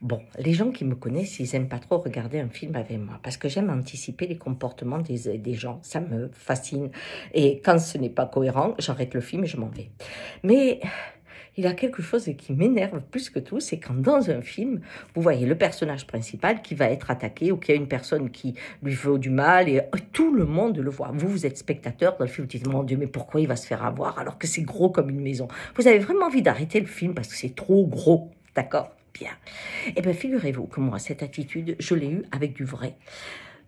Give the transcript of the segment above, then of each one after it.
Bon, les gens qui me connaissent, ils n'aiment pas trop regarder un film avec moi parce que j'aime anticiper les comportements des, gens. Ça me fascine. Et quand ce n'est pas cohérent, j'arrête le film et je m'en vais. Mais il y a quelque chose qui m'énerve plus que tout, c'est quand dans un film, vous voyez le personnage principal qui va être attaqué ou qu'il y a une personne qui lui veut du mal et euh, tout le monde le voit. Vous, vous êtes spectateur dans le film, vous dites, mon Dieu, mais pourquoi il va se faire avoir alors que c'est gros comme une maison Vous avez vraiment envie d'arrêter le film parce que c'est trop gros, d'accord bien. Eh bien, figurez-vous que moi, cette attitude, je l'ai eue avec du vrai.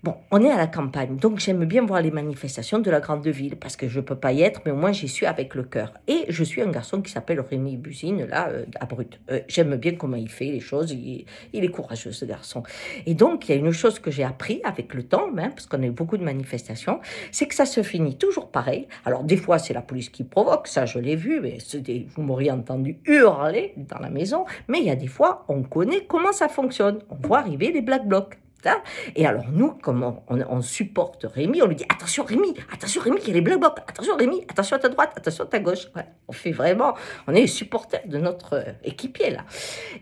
Bon, on est à la campagne, donc j'aime bien voir les manifestations de la grande ville parce que je peux pas y être, mais au moins j'y suis avec le cœur. Et je suis un garçon qui s'appelle Rémi Busine, là, euh, à Brut. Euh, j'aime bien comment il fait les choses, il, est courageux ce garçon. Et donc, il y a une chose que j'ai appris avec le temps, hein, parce qu'on a eu beaucoup de manifestations, c'est que ça se finit toujours pareil. Alors, des fois, c'est la police qui provoque, ça je l'ai vu, mais des, vous m'auriez entendu hurler dans la maison, mais il y a des fois, on connaît comment ça fonctionne. On voit arriver les black blocs. Et alors nous, comme on, supporte Rémi, on lui dit attention Rémi, attention Rémi, il y a les black Box, attention Rémi, attention à ta droite, attention à ta gauche. on fait vraiment, on est les de notre euh, équipier là.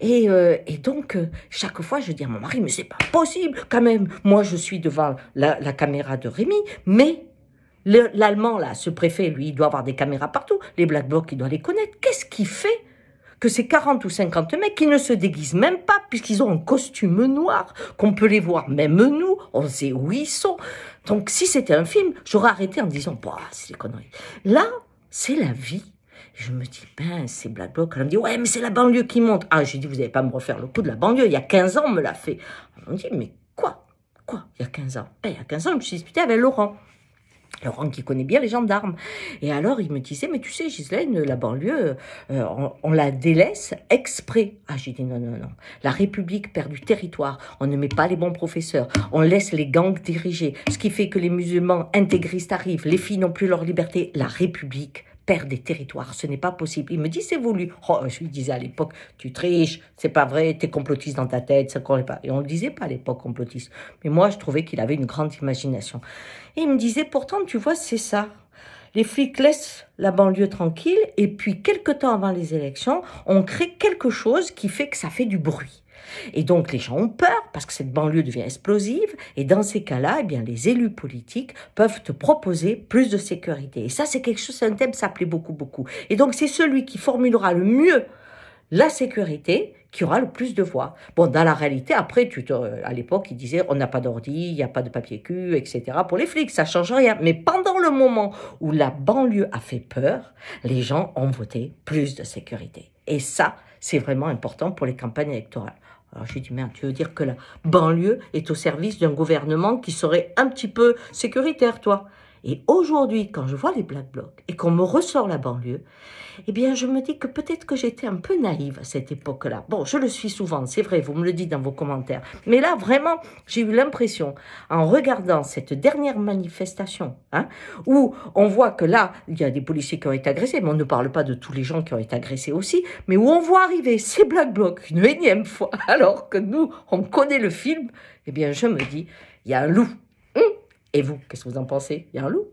Et, euh, donc euh, chaque fois, je dis à mon mari, mais c'est pas possible quand même. Moi, je suis devant la, caméra de Rémi, mais l'allemand là, ce préfet, lui, il doit avoir des caméras partout. Les black Box, il doit les connaître. Qu'est-ce qu'il fait que c'est 40 ou 50 mecs qui ne se déguisent même pas puisqu'ils ont un costume noir, qu'on peut les voir même nous, on sait où ils sont. Donc si c'était un film, j'aurais arrêté en disant, bah, c'est des conneries. Là, c'est la vie. Je me dis, ben, c'est Black Bloc. Elle me dit, ouais, mais c'est la banlieue qui monte. Ah, j'ai dit, vous n'allez pas me refaire le coup de la banlieue. Il y a 15 ans, on me l'a fait. On me dit, mais quoi Quoi Il y a 15 ans Ben, il y a 15 ans, je me suis disputée avec Laurent. Laurent qui connaît bien les gendarmes. Et alors il me disait, mais tu sais Gislaine, la banlieue, euh, on, on, la délaisse exprès. Ah j'ai dit non, non, non. La République perd du territoire, on ne met pas les bons professeurs, on laisse les gangs diriger, ce qui fait que les musulmans intégristes arrivent, les filles n'ont plus leur liberté. La République des territoires. Ce n'est pas possible. Il me dit, c'est voulu. Oh, je lui disais à l'époque, tu triches, c'est pas vrai, t'es complotiste dans ta tête, ça correspond pas. Et on le disait pas à l'époque, complotiste. Mais moi, je trouvais qu'il avait une grande imagination. Et il me disait, pourtant, tu vois, c'est ça les flics laissent la banlieue tranquille et puis quelque temps avant les élections, on crée quelque chose qui fait que ça fait du bruit. Et donc les gens ont peur parce que cette banlieue devient explosive et dans ces cas-là, eh bien les élus politiques peuvent te proposer plus de sécurité. Et ça c'est quelque chose c'est un thème ça plaît beaucoup beaucoup. Et donc c'est celui qui formulera le mieux la sécurité qui aura le plus de voix. Bon, dans la réalité, après, tu à l'époque, ils disaient on n'a pas d'ordi, il n'y a pas de papier cul, etc. Pour les flics, ça change rien. Mais pendant le moment où la banlieue a fait peur, les gens ont voté plus de sécurité. Et ça, c'est vraiment important pour les campagnes électorales. Alors lui dis « merde, tu veux dire que la banlieue est au service d'un gouvernement qui serait un petit peu sécuritaire, toi et aujourd'hui, quand je vois les Black Blocs et qu'on me ressort la banlieue, eh bien, je me dis que peut-être que j'étais un peu naïve à cette époque-là. Bon, je le suis souvent, c'est vrai, vous me le dites dans vos commentaires. Mais là, vraiment, j'ai eu l'impression, en regardant cette dernière manifestation, hein, où on voit que là, il y a des policiers qui ont été agressés, mais on ne parle pas de tous les gens qui ont été agressés aussi, mais où on voit arriver ces Black Blocs une énième fois, alors que nous, on connaît le film, eh bien, je me dis, il y a un loup et vous, qu'est-ce que vous en pensez Il y a un loup